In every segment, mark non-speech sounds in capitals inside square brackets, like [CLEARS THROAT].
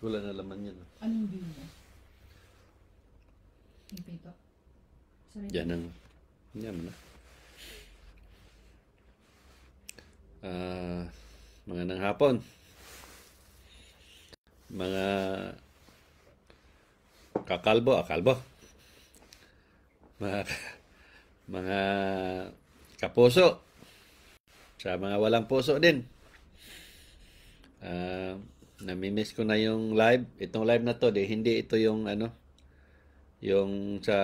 Wala na laman yan. ah. Anong view niya? Yung pito? Sarili. Yan ang... Yan na. Ah. ah, mga nang hapon. Mga kakalbo, akalbo. Ah, mga, mga kapuso. Sa mga walang puso din. Ah, Namimiss ko na yung live. Itong live na to, di, hindi ito yung ano, yung sa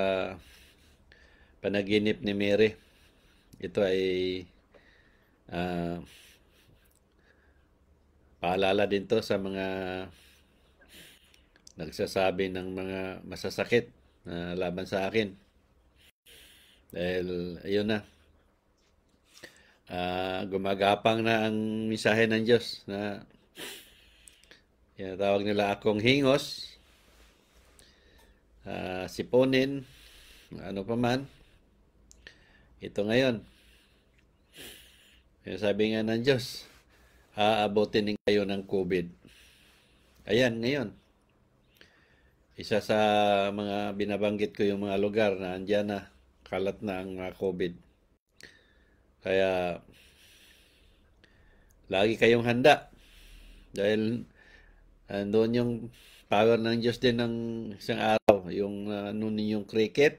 panaginip ni Mary. Ito ay uh, paalala din to sa mga nagsasabi ng mga masasakit na laban sa akin. Dahil, ayun na. Uh, gumagapang na ang misahe ng Diyos na Tinatawag nila akong hingos, uh, siponin, ano pa man. Ito ngayon. Kaya sabi nga ng Diyos, aabotin din kayo ng COVID. Ayan, ngayon. Isa sa mga binabanggit ko yung mga lugar na andyan na, kalat na ang COVID. Kaya, lagi kayong handa. Dahil And doon yung power ng Diyos din ng isang araw, yung uh, ano ninyong cricket.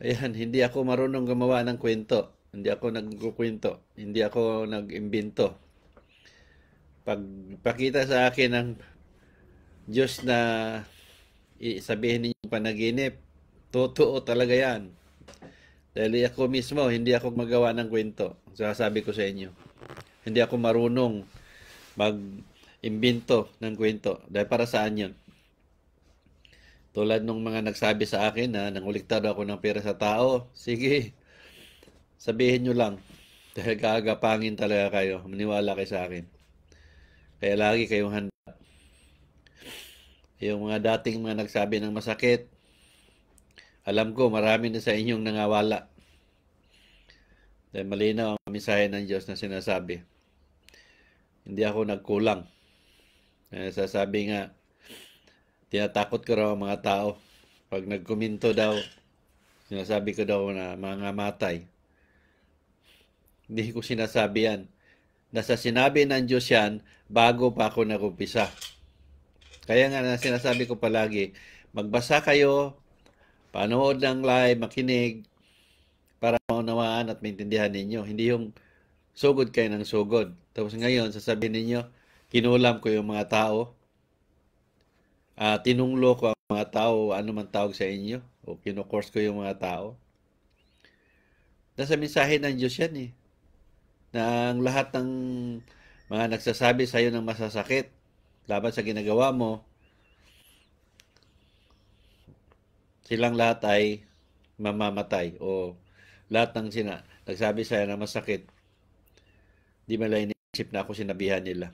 Ayan, hindi ako marunong gumawa ng kwento. Hindi ako nagkukwento. Hindi ako nag-imbento. Pagpakita sa akin ng Diyos na sabihin ninyo panaginip, totoo talaga yan. Dahil ako mismo, hindi ako magawa ng kwento. Sasabi ko sa inyo. Hindi ako marunong mag imbento ng kwento. Dahil para saan yun? Tulad nung mga nagsabi sa akin na nang nanguliktad ako ng pera sa tao, sige, sabihin nyo lang. Dahil kaagapangin talaga kayo, maniwala kayo sa akin. Kaya lagi kayong handa. Yung mga dating mga nagsabi ng masakit, alam ko marami na sa inyong nangawala. Dahil malinaw ang mensahe ng Diyos na sinasabi. Hindi ako nagkulang. Eh, sasabi nga, tinatakot ko raw ang mga tao. Pag nagkuminto daw, sinasabi ko daw na mga matay. Hindi ko sinasabi yan. Nasa sinabi ng Diyos yan, bago pa ako nagumpisa. Kaya nga na sinasabi ko palagi, magbasa kayo, panood ng live, makinig, para maunawaan at maintindihan ninyo. Hindi yung sugod kayo ng sugod. Tapos ngayon, sasabihin ninyo, Kinulam ko yung mga tao. Uh, tinunglo ko ang mga tao, ano man tawag sa inyo. O kinukors ko yung mga tao. Nasa mensahe ng Diyos yan eh. Na ang lahat ng mga nagsasabi sa'yo ng masasakit laban sa ginagawa mo, silang lahat ay mamamatay o lahat ng sina, nagsabi sa'yo na masakit, di malay na ako sinabihan nila.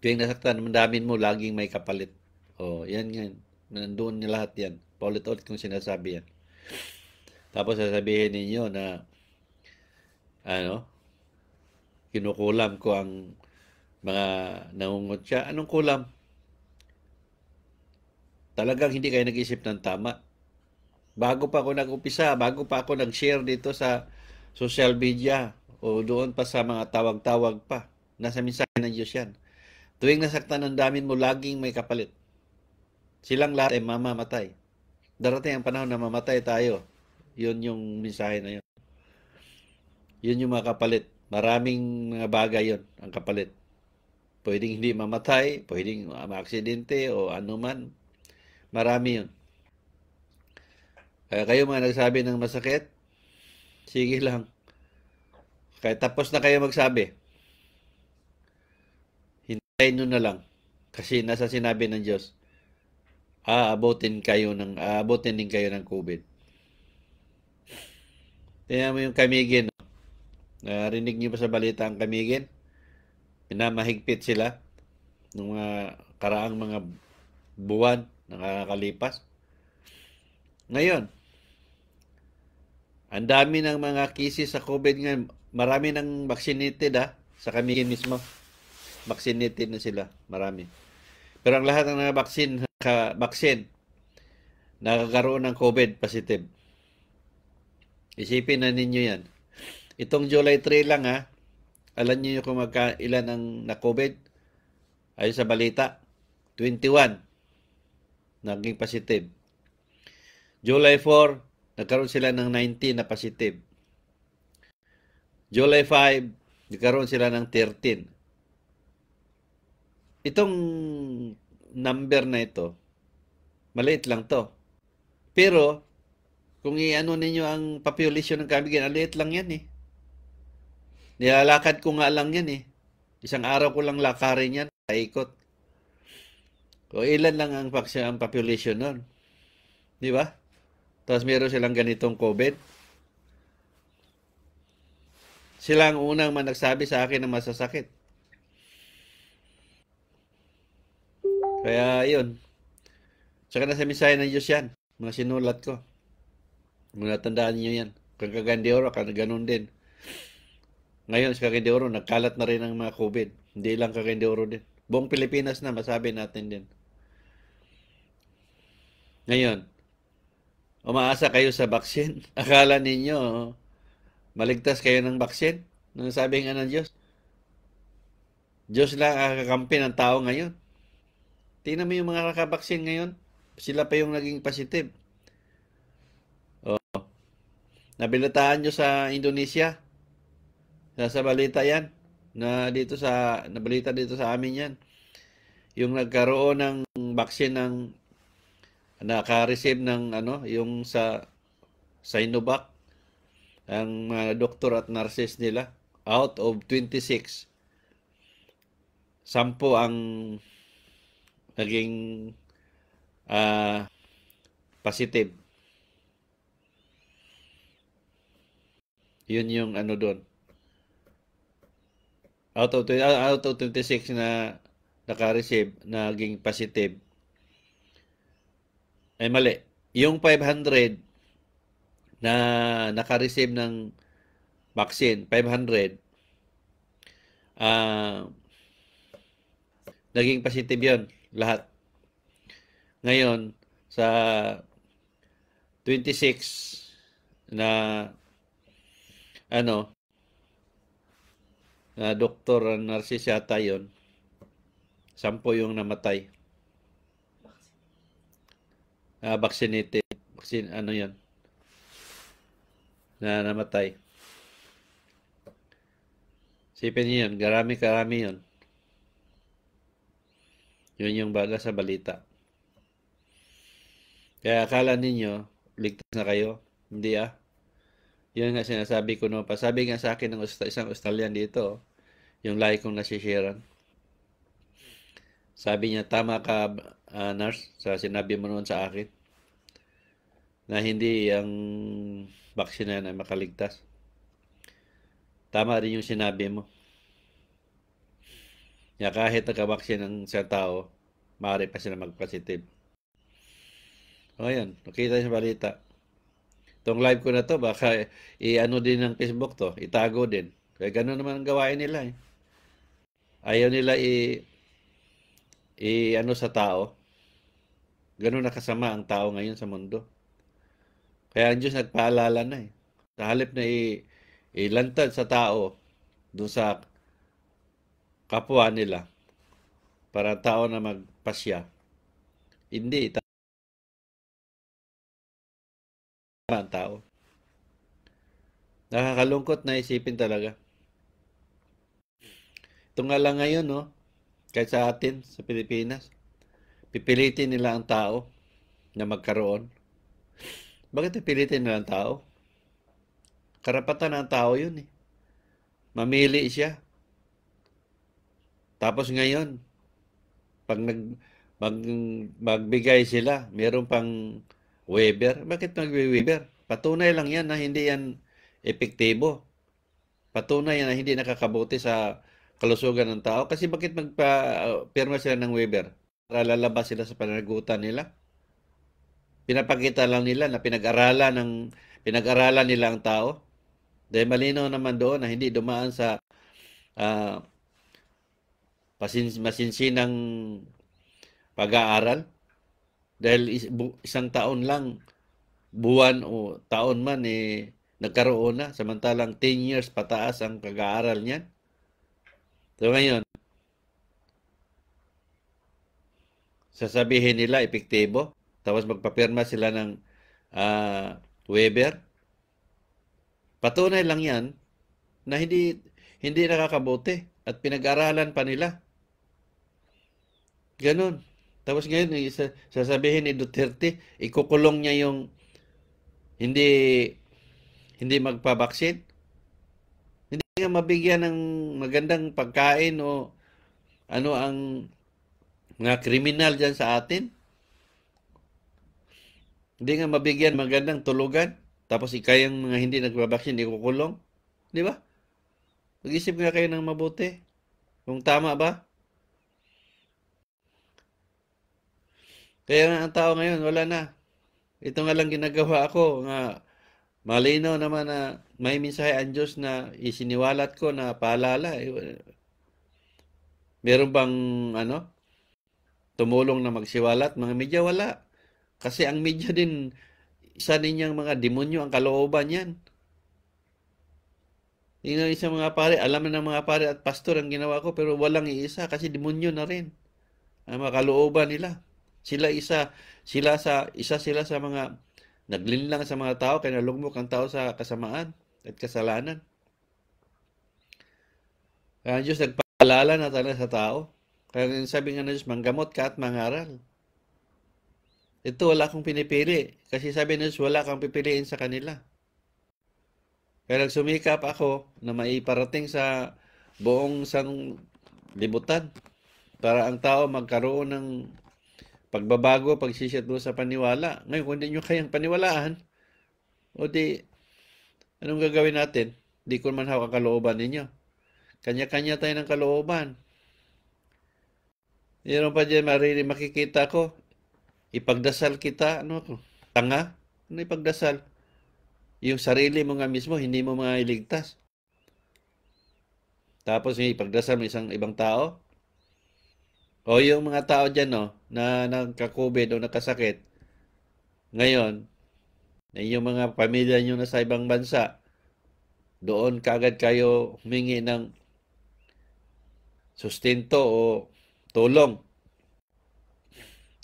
Tuwing nasaktan, mandamin mo, laging may kapalit. O, oh, yan yan. Nandoon niya lahat yan. Paulit-ulit kong sinasabi yan. Tapos sasabihin ninyo na ano, kinukulam ko ang mga nangungot siya. Anong kulam? Talagang hindi kayo nag-isip ng tama. Bago pa ako nag-upisa, bago pa ako nag-share dito sa social media o doon pa sa mga tawag-tawag pa, nasa mensahe ng Diyos yan. Tuwing nasaktan ang damin mo, laging may kapalit. Silang lahat ay mamamatay. Darating ang panahon na mamatay tayo. Yun yung mensahe na yun. Yun yung mga kapalit. Maraming mga bagay yun, ang kapalit. Pwedeng hindi mamatay, pwedeng maaksidente o anuman. Marami yun. Kaya kayo mga nagsabi ng masakit, sige lang. Kahit tapos na kayo magsabi, Kainin na lang. Kasi nasa sinabi ng Diyos, aabotin kayo ng, aabotin din kayo ng COVID. Tingnan mo yung kamigin. No? Narinig niyo ba sa balita ang kamigin? Pinamahigpit sila ng mga karaang mga buwan na nakakalipas. Ngayon, ang dami ng mga cases sa COVID ngayon. Marami ng vaccinated ha, ah, sa kamigin mismo vaccinated na sila, marami. Pero ang lahat ng mga vaccine, ka, vaccine nakakaroon ng COVID positive. Isipin na ninyo yan. Itong July 3 lang ha, alam niyo kung magka, ilan ang na-COVID? Ayon sa balita, 21 naging positive. July 4, nagkaroon sila ng 19 na positive. July 5, nagkaroon sila ng 13. Itong number na ito, maliit lang to. Pero, kung i-ano ninyo ang population ng kambing, maliit lang yan eh. Nilalakad ko nga lang yan eh. Isang araw ko lang lakarin yan, paikot. O ilan lang ang, ang population nun. Di ba? Tapos meron silang ganitong COVID. Sila ang unang man nagsabi sa akin na masasakit. Kaya yun. Tsaka na sa mensahe ng Diyos yan. Mga sinulat ko. Mga tandaan niyo yan. Kung kagandi oro, ganun din. Ngayon sa Cagayan de Oro, nagkalat na rin ang mga COVID. Hindi lang Cagayan de Oro din. Buong Pilipinas na, masabi natin din. Ngayon, umaasa kayo sa vaccine. [LAUGHS] Akala ninyo, oh, maligtas kayo ng vaccine. Nang sabi nga ng Diyos. Diyos lang ang kakampi ng tao ngayon. Tingnan mo yung mga kakabaksin ngayon. Sila pa yung naging positive. Oh. Nabilatahan nyo sa Indonesia. Sa, balita yan. Na dito sa, nabalita dito sa amin yan. Yung nagkaroon ng vaccine ng naka-receive ng ano, yung sa Sinovac ang mga doktor at nurses nila out of 26 sampo ang naging uh, positive. Yun yung ano doon. Out of, ah, out of 26 na naka-receive, naging positive. Ay mali. Yung 500 na naka-receive ng vaccine, 500, uh, ah, naging positive yun lahat. Ngayon, sa 26 na ano na doktor Narcis yata yun, sampo yung namatay. Uh, vaccinated. Vaccine, ano yan? Na namatay. Sipin niyo yun, garami-karami yun. Yun yung baga sa balita. Kaya akala ninyo, ligtas na kayo? Hindi ah. Yun nga sinasabi ko no. Pasabi nga sa akin ng isang Australian dito, yung like kong nasisharan. Sabi niya, tama ka, uh, nurse, sa sinabi mo noon sa akin, na hindi ang vaccine na yan ay makaligtas. Tama rin yung sinabi mo. Kaya kahit nagkabaksin ng sa tao, maaari pa sila mag-positive. O yan, nakita sa balita. Itong live ko na to, baka i-ano din ng Facebook to, itago din. Kaya eh, ganun naman ang gawain nila eh. Ayaw nila i- i-ano sa tao. na kasama ang tao ngayon sa mundo. Kaya ang Diyos nagpaalala na eh. Sa halip na i- ilantad sa tao doon sa kapwa nila para tao na magpasya. Hindi ita ang tao. Nakakalungkot na isipin talaga. Ito nga lang ngayon, no? Kahit sa atin, sa Pilipinas, pipilitin nila ang tao na magkaroon. Bakit pipilitin nila ang tao? Karapatan ng tao yun, eh. Mamili siya tapos ngayon, pag nag, mag, magbigay sila, meron pang waiver. Bakit magwi-waiver? Patunay lang yan na hindi yan epektibo. Patunay yan na hindi nakakabuti sa kalusugan ng tao. Kasi bakit magpa-pirma sila ng waiver? Para lalabas sila sa pananagutan nila? Pinapakita lang nila na pinag-aralan ng pinag-aralan nila ang tao. Dahil malinaw naman doon na hindi dumaan sa uh, pasins, masinsinang pag-aaral. Dahil is, bu, isang taon lang, buwan o taon man, eh, nagkaroon na. Samantalang 10 years pataas ang pag-aaral niyan. So ngayon, sasabihin nila epektibo. Tapos magpapirma sila ng uh, ah, waiver. Patunay lang yan na hindi, hindi nakakabuti at pinag-aralan pa nila. Ganon. Tapos ngayon, isa, sasabihin ni Duterte, ikukulong niya yung hindi hindi magpabaksin. Hindi nga mabigyan ng magandang pagkain o ano ang mga kriminal dyan sa atin. Hindi nga mabigyan magandang tulugan. Tapos ikayang mga hindi nagpabaksin, ikukulong. Di ba? Mag-isip nga kayo ng mabuti. Kung tama ba? Kaya ang tao ngayon, wala na. Ito nga lang ginagawa ako nga malino naman na may mensahe ang Diyos na isiniwalat ko na paalala. Eh, meron bang ano, tumulong na magsiwalat? Mga media, wala. Kasi ang media din, isa din mga demonyo ang kalooban yan. Tingnan isa mga pare, alam na ng mga pare at pastor ang ginawa ko pero walang iisa kasi demonyo na rin ang mga kalooban nila. Sila isa sila sa isa sila sa mga naglinlang sa mga tao kaya nalugmok ang tao sa kasamaan at kasalanan. Kaya ang Diyos nagpaalala na talaga sa tao. Kaya sabi nga ng Diyos, manggamot ka at mangaral. Ito wala akong pinipili. Kasi sabi ng Diyos, wala kang pipiliin sa kanila. Kaya nagsumikap ako na maiparating sa buong sang libutan para ang tao magkaroon ng pagbabago, pagsisiyadlo sa paniwala. Ngayon, kung hindi nyo kayang paniwalaan, o di, anong gagawin natin? Di ko man hawak kalooban ninyo. Kanya-kanya tayo ng kalooban. Yan pa dyan, marili makikita ko. Ipagdasal kita, ano ako, tanga. Ano ipagdasal? Yung sarili mo nga mismo, hindi mo mga iligtas. Tapos yung ipagdasal mo isang ibang tao, o yung mga tao dyan, no, na nagka-COVID o nagkasakit, ngayon, na yung mga pamilya nyo na sa ibang bansa, doon kagad kayo humingi ng sustento o tulong.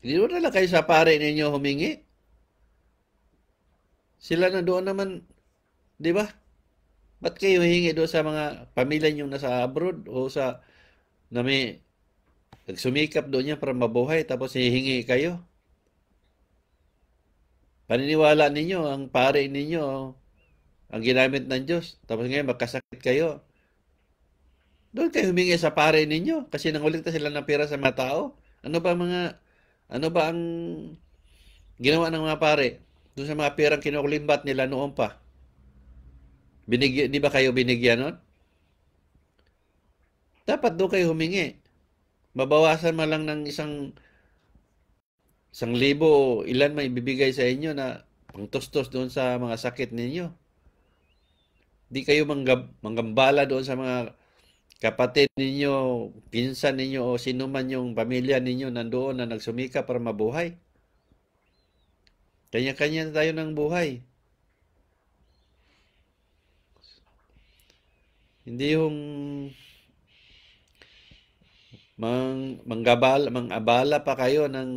Hindi doon na lang kayo sa pare ninyo humingi. Sila na doon naman, di ba? Ba't kayo hingi doon sa mga pamilya nyo na sa abroad o sa na may Nagsumikap doon niya para mabuhay tapos hihingi kayo. Paniniwala ninyo, ang pare ninyo, ang ginamit ng Diyos. Tapos ngayon magkasakit kayo. Doon kayo humingi sa pare ninyo kasi nangulikta sila ng pera sa mga tao. Ano ba mga ano ba ang ginawa ng mga pare doon sa mga perang kinukulimbat nila noon pa? Binigyan, di ba kayo binigyan noon? Dapat doon kayo humingi mabawasan man lang ng isang isang libo ilan may ibibigay sa inyo na pangtustos doon sa mga sakit ninyo. Di kayo manggab, manggambala doon sa mga kapatid ninyo, pinsan ninyo o sino man yung pamilya ninyo nandoon na nagsumika para mabuhay. Kanya-kanya tayo ng buhay. Hindi yung mang manggabal, mangabala pa kayo ng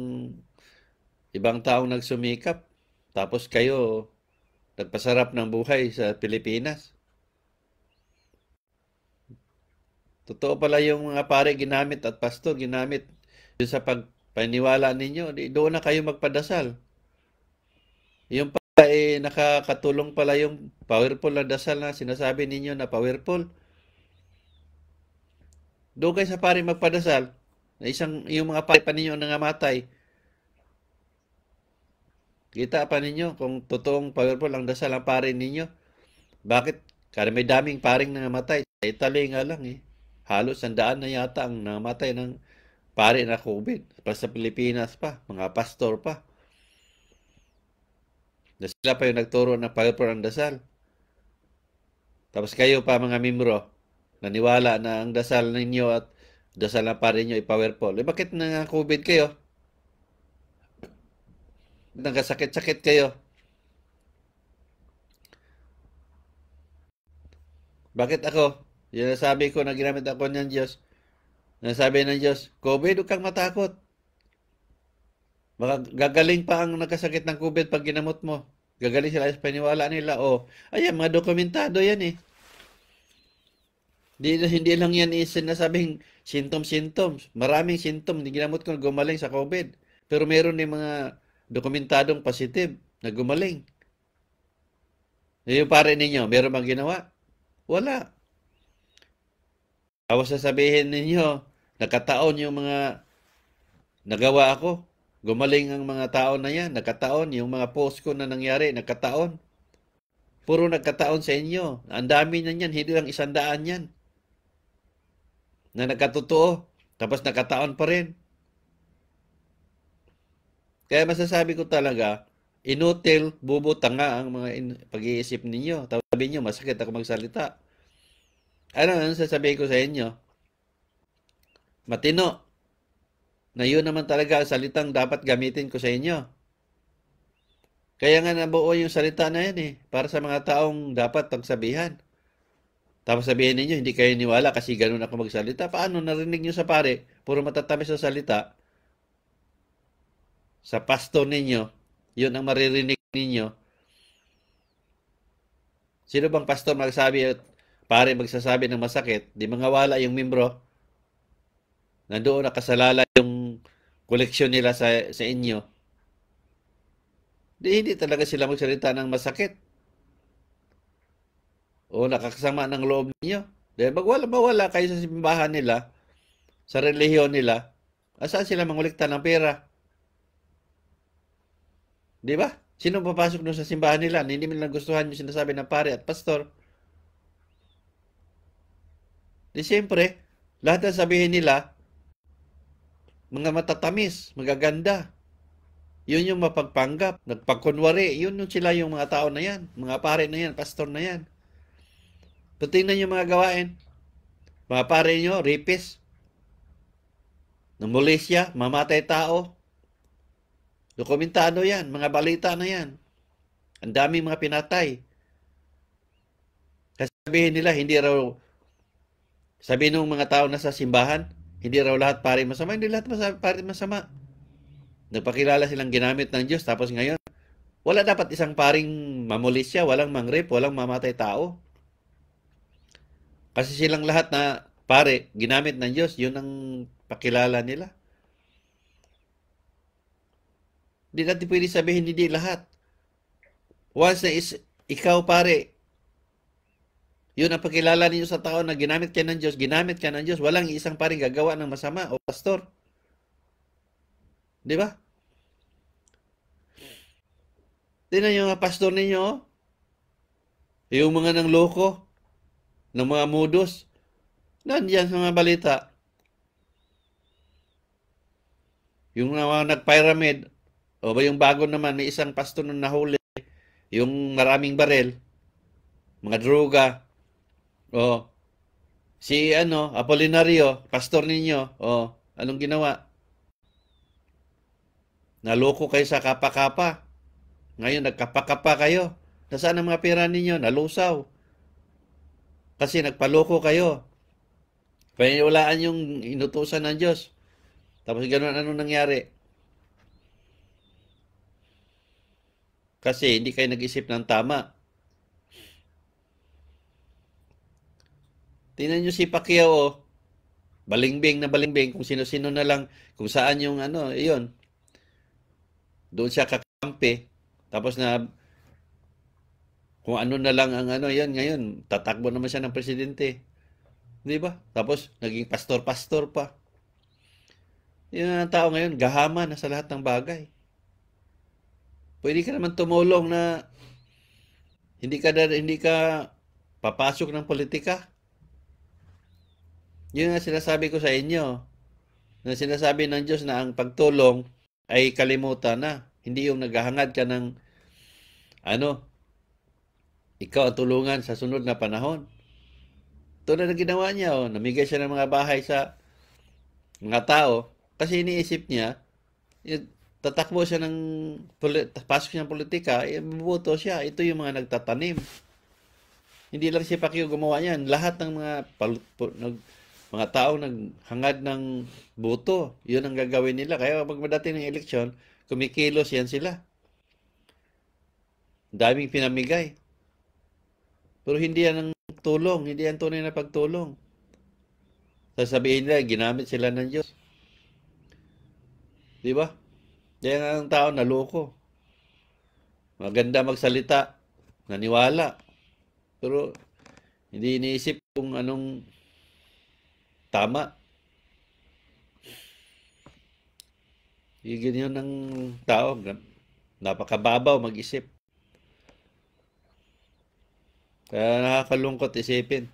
ibang taong nagsumikap tapos kayo nagpasarap ng buhay sa Pilipinas. Totoo pala yung mga pare ginamit at pastor ginamit sa pagpaniwala ninyo. Doon na kayo magpadasal. Yung pala eh, nakakatulong pala yung powerful na dasal na sinasabi ninyo na powerful kayo sa pare magpadasal na isang yung mga pare pa ninyo nangamatay. Kita pa ninyo kung totoong powerful ang dasal ang pare ninyo. Bakit? Kasi may daming paring nangamatay. Sa Italy nga lang eh. Halos sandaan na yata ang namatay ng pare na COVID. Pa sa Pilipinas pa, mga pastor pa. Na sila pa yung nagturo ng powerful ang dasal. Tapos kayo pa mga mimro, Naniwala na ang dasal ninyo at dasal na pa rin nyo powerful. Eh, bakit na COVID kayo? Nagkasakit-sakit kayo. Bakit ako? Yan Yung sabi ko na ginamit ako ng Diyos. Nasabi ng Diyos, COVID, huwag kang matakot. Baka gagaling pa ang nagkasakit ng COVID pag ginamot mo. Gagaling sila sa paniwala nila. O, oh, ayan, mga dokumentado yan eh. Hindi, hindi lang yan sinasabing symptom-symptoms. Maraming symptom. Hindi ginamot ko gumaling sa COVID. Pero meron din mga dokumentadong positive na gumaling. Yung pare ninyo, meron bang ginawa? Wala. Tapos sasabihin ninyo, nakataon yung mga nagawa ako. Gumaling ang mga tao na yan. Nakataon yung mga post ko na nangyari. Nakataon. Puro nagkataon sa inyo. Ang dami na yan. Hindi lang isandaan yan na nagkatotoo tapos nakataon pa rin. Kaya masasabi ko talaga, inutil, bubutanga ang mga in- pag-iisip ninyo. Sabi niyo, masakit ako magsalita. Ano ang sasabihin ko sa inyo? Matino. Na yun naman talaga ang salitang dapat gamitin ko sa inyo. Kaya nga nabuo yung salita na yan eh, para sa mga taong dapat pagsabihan. Tapos sabihin ninyo, hindi kayo niwala kasi ganun ako magsalita. Paano narinig nyo sa pare? Puro matatamis sa salita. Sa pasto ninyo, yun ang maririnig ninyo. Sino bang pastor magsabi at pare magsasabi ng masakit? Di mga wala yung membro. Nandoon na kasalala yung koleksyon nila sa, sa inyo. Di, hindi talaga sila magsalita ng masakit o nakakasama ng loob niyo. Dahil magwala mawala kayo sa simbahan nila, sa relihiyon nila, asa sila mangulikta ng pera? Di ba? Sino papasok doon sa simbahan nila? Hindi mo lang gustuhan yung sinasabi ng pare at pastor. Di siyempre, lahat ang sabihin nila, mga matatamis, magaganda. Yun yung mapagpanggap, nagpakunwari. Yun yung sila yung mga tao na yan, mga pare na yan, pastor na yan. Pero tingnan yung mga gawain. Mga pare nyo, rapist. Ng Malaysia, mamatay tao. Dokumentado yan. Mga balita na yan. Ang daming mga pinatay. Kasi sabihin nila, hindi raw, sabi ng mga tao na sa simbahan, hindi raw lahat pare masama. Hindi lahat masama, pare masama. Nagpakilala silang ginamit ng Diyos. Tapos ngayon, wala dapat isang paring mamulisya, walang mangrip, walang mamatay tao. Kasi silang lahat na pare, ginamit ng Diyos, yun ang pakilala nila. Hindi natin pwede sabihin, hindi lahat. Once na is, ikaw pare, yun ang pakilala ninyo sa tao na ginamit ka ng Diyos, ginamit ka ng Diyos, walang isang paring gagawa ng masama o pastor. Di ba? Tinan yung pastor ninyo, oh. yung mga nang loko, ng mga modus. Nandiyan sa mga balita. Yung mga nag-pyramid, o ba yung bago naman, may isang pasto nung nahuli, yung maraming barel, mga droga, o si ano, Apolinario, pastor ninyo, o anong ginawa? Naloko kayo sa kapakapa. Ngayon, nagkapakapa kayo. Nasaan ang mga pera ninyo? Nalusaw. Kasi nagpaloko kayo. Paniwalaan yung inutusan ng Diyos. Tapos ganun, ano nangyari? Kasi hindi kayo nag-isip ng tama. Tingnan nyo si Pacquiao, oh. balingbing na balingbing, kung sino-sino na lang, kung saan yung ano, iyon. Doon siya kakampi, tapos na kung ano na lang ang ano, yan ngayon, tatakbo naman siya ng presidente. Di ba? Tapos, naging pastor-pastor pa. Yan ang tao ngayon, gahama na sa lahat ng bagay. Pwede ka naman tumulong na hindi ka na, hindi ka papasok ng politika. Yun ang sinasabi ko sa inyo. Na sinasabi ng Diyos na ang pagtulong ay kalimutan na. Hindi yung naghahangad ka ng ano, ikaw ang tulungan sa sunod na panahon. Tulad ng ginawa niya, oh, namigay siya ng mga bahay sa mga tao kasi iniisip niya, tatakbo siya ng, pasok siya ng politika, eh, siya. Ito yung mga nagtatanim. Hindi lang si Pacquiao gumawa niyan. Lahat ng mga pal- pal- nag, mga tao naghangad ng boto, yun ang gagawin nila. Kaya pag madating ng eleksyon, kumikilos yan sila. Daming pinamigay. Pero hindi yan ang tulong, hindi yan tunay na pagtulong. Sasabihin nila, ginamit sila ng Diyos. Di ba? Yan ang tao naloko. Maganda magsalita, naniwala. Pero hindi iniisip kung anong tama. Yung ganyan ng tao, napakababaw mag-isip. Kaya nakakalungkot isipin.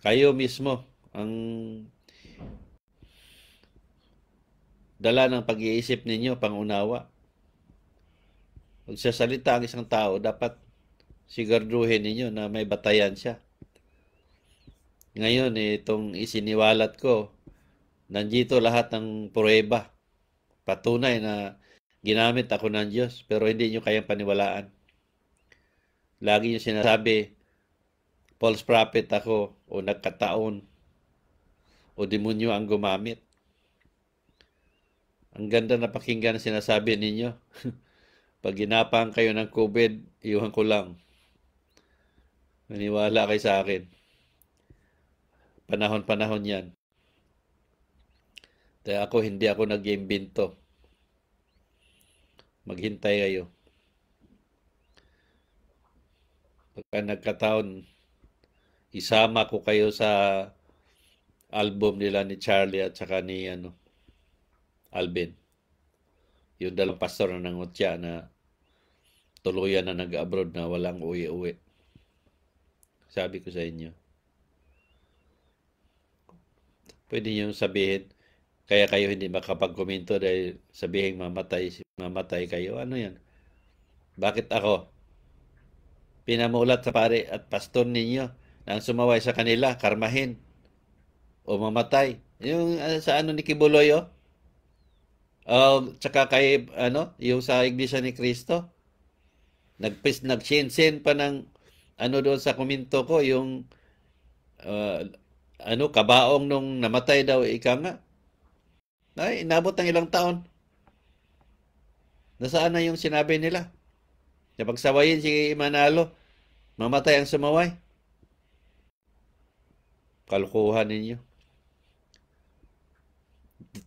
Kayo mismo ang dala ng pag-iisip ninyo, pangunawa. Pagsasalita ang isang tao, dapat sigarduhin ninyo na may batayan siya. Ngayon, itong isiniwalat ko, nandito lahat ng prueba. Patunay na ginamit ako ng Diyos, pero hindi nyo kayang paniwalaan. Lagi niya sinasabi, false prophet ako o nagkataon o demonyo ang gumamit. Ang ganda na pakinggan ang sinasabi ninyo. [LAUGHS] Pag ginapang kayo ng COVID, iwan ko lang. Maniwala kayo sa akin. Panahon-panahon yan. Kaya ako, hindi ako nag-imbinto. Maghintay kayo. pagka nagkataon, isama ko kayo sa album nila ni Charlie at saka ni ano, Alvin. Yung dalawang pastor na nangutya na tuluyan na nag-abroad na walang uwi-uwi. Sabi ko sa inyo. Pwede niyo sabihin, kaya kayo hindi makapag-komento dahil sabihin mamatay, mamatay kayo. Ano yan? Bakit ako? pinamulat sa pare at pastor ninyo na ang sumaway sa kanila, karmahin o mamatay. Yung uh, sa ano ni Kibuloy, oh. Uh, tsaka kay, ano, yung sa Iglesia ni Kristo, nagpis, nagsinsin pa ng, ano doon sa komento ko, yung, uh, ano, kabaong nung namatay daw, ika nga. Ay, inabot ng ilang taon. Nasaan na yung sinabi nila? Napagsawayin si Manalo, mamatay ang sumaway. Kalukuhan ninyo.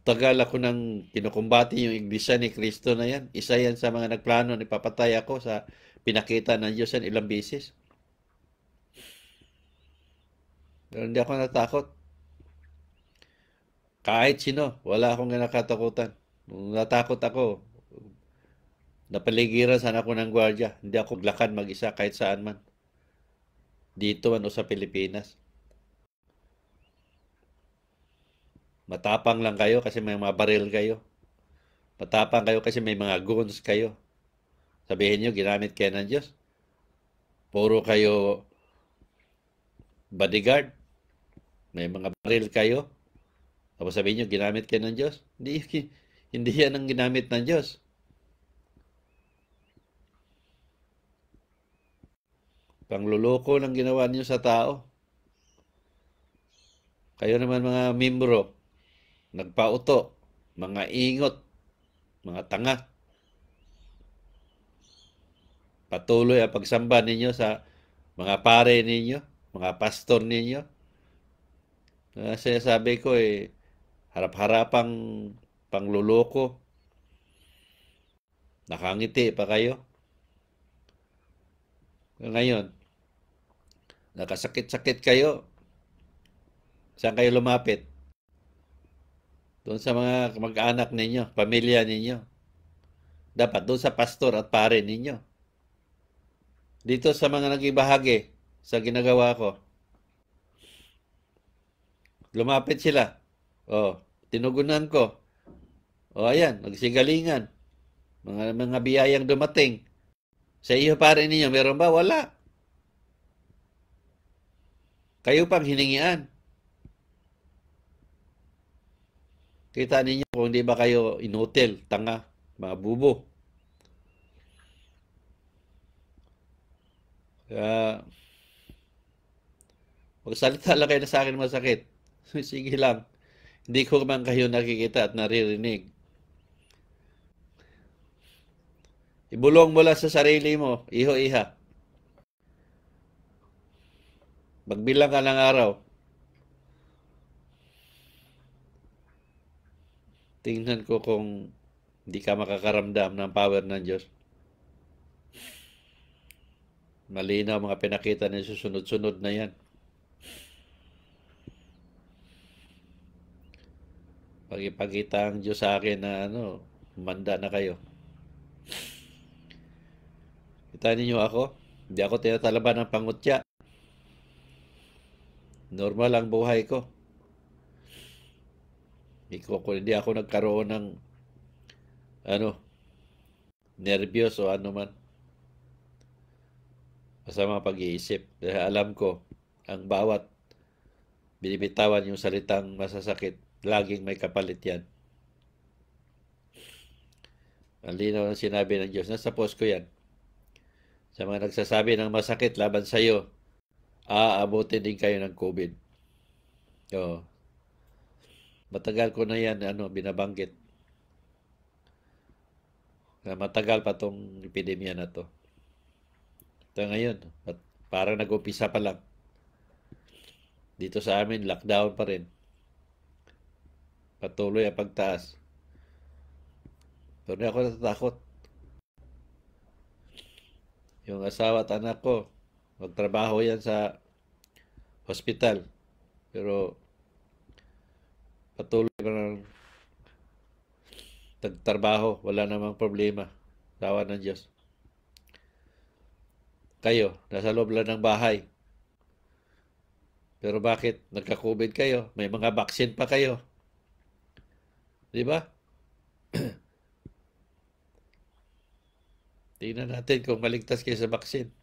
Tagal ako nang kinukumbati yung iglesia ni Kristo na yan. Isa yan sa mga nagplano na ipapatay ako sa pinakita ng Diyos yan ilang beses. Pero hindi ako natakot. Kahit sino, wala akong nakatakutan. natakot ako, Napaligiran sana ako ng gwardiya. Hindi ako glakan mag-isa kahit saan man. Dito man o sa Pilipinas. Matapang lang kayo kasi may mga baril kayo. Matapang kayo kasi may mga guns kayo. Sabihin nyo, ginamit kayo ng Diyos. Puro kayo bodyguard. May mga baril kayo. Tapos sabihin nyo, ginamit kayo ng Diyos. Hindi, [LAUGHS] hindi yan ang ginamit ng Diyos. Pangluloko ng ginawa niyo sa tao. Kayo naman mga mimbro, nagpauto, mga ingot, mga tanga. Patuloy ang pagsamba ninyo sa mga pare ninyo, mga pastor ninyo. Kasi ah, sabi ko eh, harap-harapang pangluloko. Nakangiti pa kayo. Ngayon, nakasakit-sakit kayo, saan kayo lumapit? Doon sa mga mag-anak ninyo, pamilya ninyo. Dapat doon sa pastor at pare ninyo. Dito sa mga nagibahagi sa ginagawa ko. Lumapit sila. O, tinugunan ko. O, ayan, nagsigalingan. Mga, mga biyayang dumating. Sa iyo pare ninyo, meron ba? Wala. Kayo pang hiningian. Kita ninyo kung hindi ba kayo inhotel, tanga, mga bubo. Kaya, magsalita lang kayo na sa akin masakit. [LAUGHS] Sige lang. Hindi ko man kayo nakikita at naririnig. Ibulong mo lang sa sarili mo, iho-iha. Magbilang ka ng araw. Tingnan ko kung hindi ka makakaramdam ng power ng Diyos. Malinaw mga pinakita ni susunod-sunod na yan. Pag ipakita ang Diyos sa akin na ano, manda na kayo. Kita ninyo ako, hindi ako tinatalaban ng pangutya. Normal ang buhay ko. Iko, kung hindi ako nagkaroon ng ano, nervyos o ano man. Masama pag-iisip. Eh, alam ko, ang bawat binibitawan yung salitang masasakit, laging may kapalit yan. Ang linaw ng sinabi ng Diyos, nasa post ko yan. Sa mga nagsasabi ng masakit laban sa iyo, aabutin din kayo ng COVID. Oo. Matagal ko na yan, ano, binabanggit. Matagal pa tong epidemya na to. Ito ngayon, parang nag-umpisa pa lang. Dito sa amin, lockdown pa rin. Patuloy ang pagtaas. Pero hindi ako natatakot. Yung asawa at anak ko, magtrabaho yan sa hospital. Pero patuloy pa ng nagtarbaho, wala namang problema. Tawa ng Diyos. Kayo, nasa loob lang ng bahay. Pero bakit nagka-COVID kayo? May mga vaccine pa kayo. Di ba? [CLEARS THROAT] Tingnan natin kung maligtas kayo sa vaccine.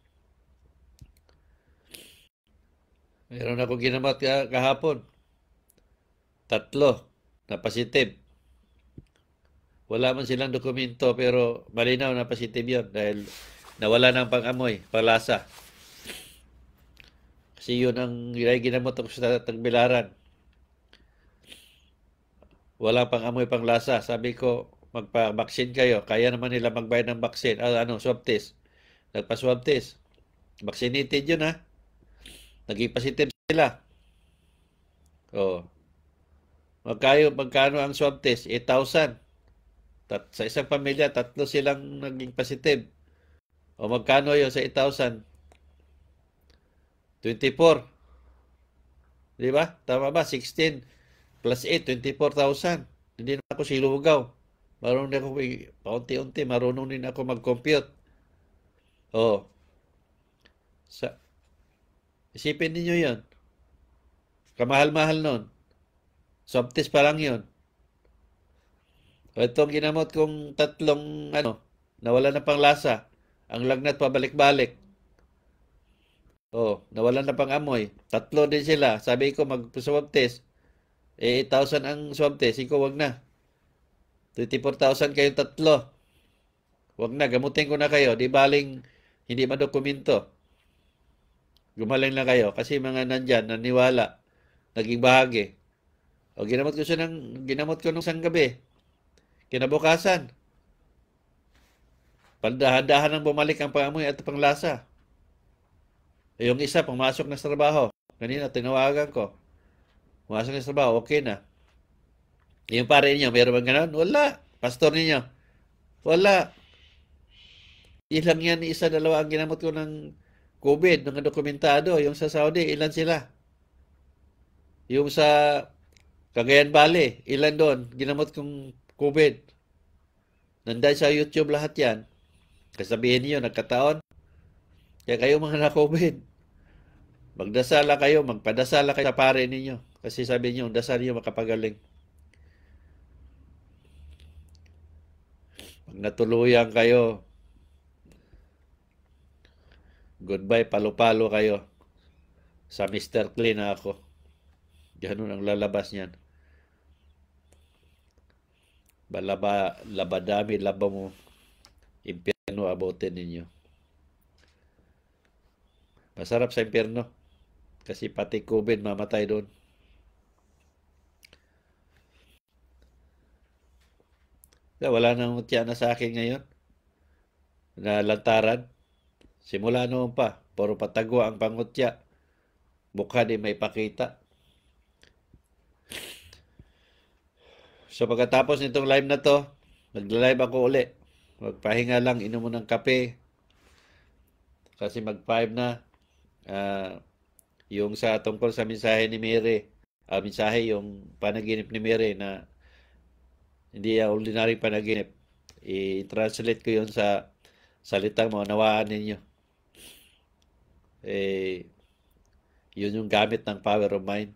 Meron ako ginamat kahapon. Tatlo na positive. Wala man silang dokumento pero malinaw na positive yon dahil nawala na ang pang-amoy, palasa. Kasi yun ang ginamot ako sa tagbilaran. Wala pang amoy panglasa. Sabi ko, magpa-vaccine kayo. Kaya naman nila magbayad ng vaccine. Ah, ano, swab test. Nagpa-swab test. Vaccinated yun ha nag positive sila. Oh. Magkayo, magkano ang swab test? 8,000. Tat, sa isang pamilya, tatlo silang naging positive. O magkano yun sa 8,000? 24. Di ba? Tama ba? 16 plus 8, 24,000. Hindi na ako silugaw. Marunong din ako, paunti-unti, marunong din ako mag-compute. Oh. Sa, Isipin niyo yon. Kamahal-mahal nun. Sobtis pa lang yun. So, itong ginamot kong tatlong ano, nawala na pang lasa. Ang lagnat pabalik-balik. Oh, nawala na pang amoy. Tatlo din sila. Sabi ko mag-swab test. Eh, 8,000 ang swab test. Ikaw, wag na. 24,000 kayong tatlo. Wag na, gamutin ko na kayo. Di baling hindi madokumento. Gumaling lang kayo kasi mga nandyan, naniwala, naging bahagi. O ginamot ko siya ng, ginamot ko nung isang gabi. Kinabukasan. Pandahan-dahan ang bumalik ang pangamoy at panglasa. E, yung isa, pumasok na sa trabaho. Kanina, tinawagan ko. Pumasok na sa trabaho, okay na. E, yung pare niyo, meron bang ganun? Wala. Pastor niyo, wala. Ilang yan, isa, dalawa ang ginamot ko ng COVID, mga dokumentado, yung sa Saudi, ilan sila? Yung sa Cagayan Valley, ilan doon? Ginamot kong COVID. Nandiyan sa YouTube lahat yan. Kasabihin niyo, nagkataon. Kaya kayo mga na-COVID, magdasala kayo, magpadasala kayo sa pare ninyo. Kasi sabi niyo, dasal niyo makapagaling. Pag natuluyang kayo, Goodbye, palo-palo kayo. Sa Mr. Clean na ako. Ganun ang lalabas niyan. Balaba, labadami, laba mo. Impyerno abotin ninyo. Masarap sa impyerno. Kasi pati COVID mamatay doon. Wala nang utya na sa akin ngayon. Na lantaran. Simula noon pa, puro patago ang pangutya. Mukha din may pakita. So pagkatapos nitong live na to, magla-live ako uli. Magpahinga lang, inom mo ng kape. Kasi mag-5 na. Uh, yung sa tungkol sa mensahe ni Mary, uh, mensahe yung panaginip ni Mary na hindi uh, ordinary panaginip. I-translate ko yon sa salitang maunawaan ninyo eh, yun yung gamit ng power of mind.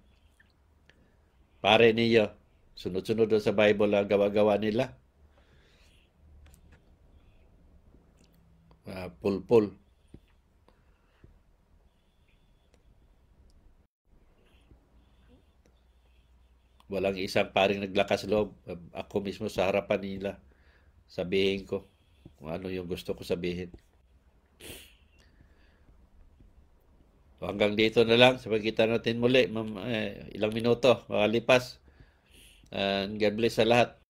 Pare niyo, sunod-sunod sa Bible ang gawa-gawa nila. Uh, pulpul. Walang isang paring naglakas loob. Ako mismo sa harapan nila, sabihin ko kung ano yung gusto ko sabihin. hanggang dito na lang. Sabagkita natin muli. Eh, ilang minuto. Makalipas. And God bless sa lahat.